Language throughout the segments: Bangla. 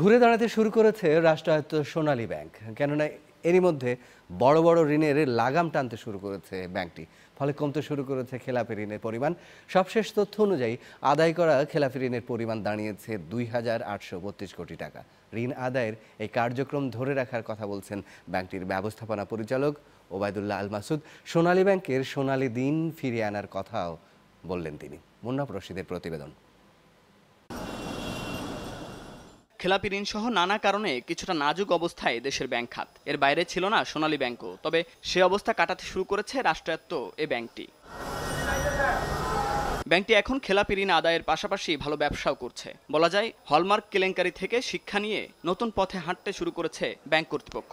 ঘুরে দাঁড়াতে শুরু করেছে রাষ্ট্রায়ত্ত সোনালী ব্যাংক কেননা এরই মধ্যে বড় বড় ঋণের লাগাম টানতে শুরু করেছে ব্যাংকটি ফলে কমতে শুরু করেছে খেলাপি ঋণের পরিমাণ সবশেষ তথ্য অনুযায়ী আদায় করা খেলাপি ঋণের পরিমাণ দাঁড়িয়েছে দুই হাজার আটশো বত্রিশ কোটি টাকা ঋণ আদায়ের এই কার্যক্রম ধরে রাখার কথা বলছেন ব্যাংকটির ব্যবস্থাপনা পরিচালক ওবায়দুল্লাহ আল মাসুদ সোনালী ব্যাংকের সোনালী দিন ফিরিয়ে আনার কথাও বললেন তিনি মুন্নাফ রশিদের প্রতিবেদন খেলাপি ঋণ সহ নানা কারণে কিছুটা নাজুক অবস্থায় দেশের ব্যাংক খাত এর বাইরে ছিল না সোনালী ব্যাংকও তবে সে অবস্থা কাটাতে শুরু করেছে রাষ্ট্রায়ত্ত এ ব্যাংকটি ব্যাংকটি এখন খেলাপি ঋণ আদায়ের পাশাপাশি ভালো ব্যবসাও করছে বলা যায় হলমার্ক কেলেঙ্কারি থেকে শিক্ষা নিয়ে নতুন পথে হাঁটতে শুরু করেছে ব্যাংক কর্তৃপক্ষ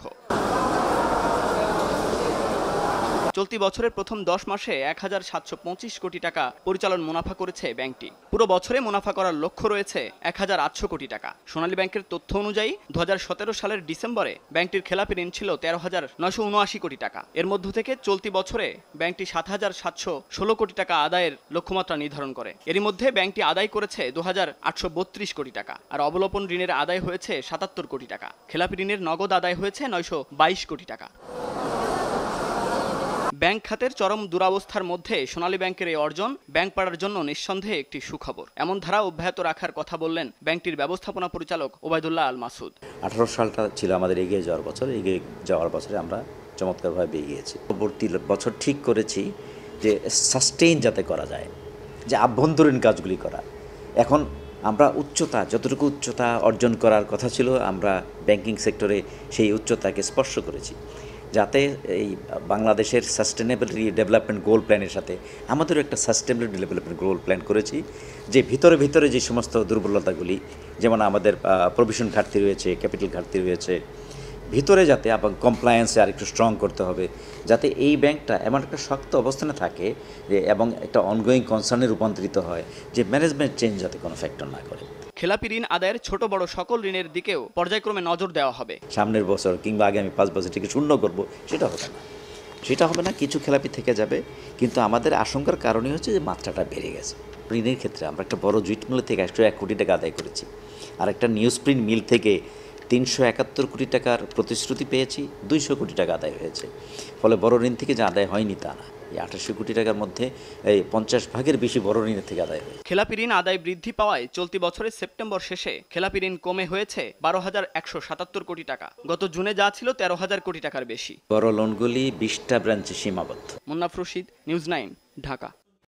চলতি বছরের প্রথম দশ মাসে এক হাজার সাতশো পঁচিশ কোটি টাকা পরিচালন মুনাফা করেছে ব্যাংকটি পুরো বছরে মুনাফা করার লক্ষ্য রয়েছে এক হাজার আটশো কোটি টাকা সোনালী ব্যাংকের তথ্য অনুযায়ী দু সালের ডিসেম্বরে ব্যাংকটির খেলাপি ঋণ ছিল তেরো হাজার নয়শো উনআশি কোটি টাকা এর মধ্য থেকে চলতি বছরে ব্যাংকটি সাত হাজার সাতশো ষোলো কোটি টাকা আদায়ের লক্ষ্যমাত্রা নির্ধারণ করে এরই মধ্যে ব্যাংকটি আদায় করেছে দু হাজার আটশো বত্রিশ কোটি টাকা আর অবলোপন ঋণের আদায় হয়েছে সাতাত্তর কোটি টাকা খেলাপি ঋণের নগদ আদায় হয়েছে নয়শো বাইশ কোটি টাকা ব্যাংক খাতের চরম দুরাবস্থার মধ্যে সোনালী ব্যাংকের এই অর্জন ব্যাংক পাড়ার জন্য নিঃসন্দেহে একটি সুখবর এমন ধারা অব্যাহত রাখার কথা বললেন ব্যাংকটির ব্যবস্থাপনা পরিচালক ওবায়দুল্লাহ আল মাসুদ আঠারো সালটা ছিল আমাদের এগিয়ে যাওয়ার বছর এগিয়ে যাওয়ার বছরে আমরা চমৎকারভাবে এগিয়েছি পরবর্তী বছর ঠিক করেছি যে সাস্টেইন যাতে করা যায় যে আভ্যন্তরীণ কাজগুলি করা এখন আমরা উচ্চতা যতটুকু উচ্চতা অর্জন করার কথা ছিল আমরা ব্যাংকিং সেক্টরে সেই উচ্চতাকে স্পর্শ করেছি যাতে এই বাংলাদেশের সাস্টেনেবল ডেভেলপমেন্ট গোল প্ল্যানের সাথে আমাদেরও একটা সাস্টেনেবল ডেভেলপমেন্ট গোল প্ল্যান করেছি যে ভিতরে ভিতরে যে সমস্ত দুর্বলতাগুলি যেমন আমাদের প্রভিশন ঘাটতি রয়েছে ক্যাপিটাল ঘাটতি রয়েছে ভিতরে যাতে আবার কমপ্লায়েন্সে আর একটু স্ট্রং করতে হবে যাতে এই ব্যাংকটা এমন একটা শক্ত অবস্থানে থাকে যে এবং একটা অনগোয়িং কনসার্নে রূপান্তরিত হয় যে ম্যানেজমেন্ট চেঞ্জ যাতে কোনো ফ্যাক্টর না করে খেলাপি ঋণ আদায়ের ছোট বড় সকল ঋণের দিকেও পর্যায়ক্রমে নজর দেওয়া হবে সামনের বছর কিংবা আগে আমি পাঁচ বছর থেকে শূন্য করব সেটা হবে না সেটা হবে না কিছু খেলাপি থেকে যাবে কিন্তু আমাদের আশঙ্কার কারণে হচ্ছে যে মাত্রাটা বেড়ে গেছে ঋণের ক্ষেত্রে আমরা একটা বড় জুইট মিল থেকে একশো এক কোটি টাকা আদায় করেছি আর একটা নিউজ প্রিন্ট মিল থেকে তিনশো একাত্তর কোটি টাকার প্রতিশ্রুতি পেয়েছি দুইশো কোটি টাকা আদায় হয়েছে ফলে বড় ঋণ থেকে যা আদায় হয়নি তা না এই আঠাশি কোটি টাকার মধ্যে এই পঞ্চাশ ভাগের বেশি বড় ঋণের থেকে আদায় হয় খেলাপি ঋণ আদায় বৃদ্ধি পাওয়ায় চলতি বছরের সেপ্টেম্বর শেষে খেলাপি ঋণ কমে হয়েছে বারো হাজার একশো সাতাত্তর কোটি টাকা গত জুনে যা ছিল তেরো হাজার কোটি টাকার বেশি বড় লোনগুলি বিশটা ব্রাঞ্চে সীমাবদ্ধ মুন্নাফ রশিদ নিউজ নাইন ঢাকা